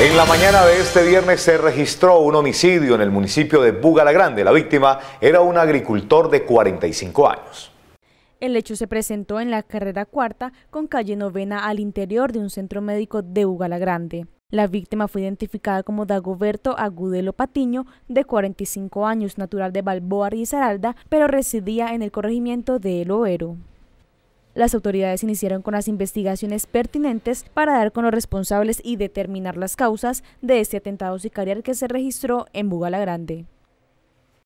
En la mañana de este viernes se registró un homicidio en el municipio de Bugalagrande. La víctima era un agricultor de 45 años. El hecho se presentó en la carrera cuarta con calle novena al interior de un centro médico de Bugalagrande. Grande. La víctima fue identificada como Dagoberto Agudelo Patiño, de 45 años, natural de Balboa y pero residía en el corregimiento de El Oero. Las autoridades iniciaron con las investigaciones pertinentes para dar con los responsables y determinar las causas de este atentado sicarial que se registró en Bugala Grande.